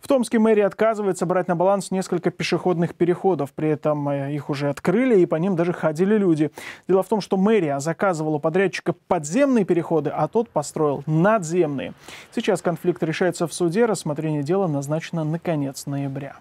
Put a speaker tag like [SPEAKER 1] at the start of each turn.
[SPEAKER 1] В Томске мэрия отказывается брать на баланс несколько пешеходных переходов. При этом э, их уже открыли, и по ним даже ходили люди. Дело в том, что мэрия заказывала подрядчика подземные переходы, а тот построил надземные. Сейчас конфликт решается в суде. Рассмотрение дела назначено на конец ноября.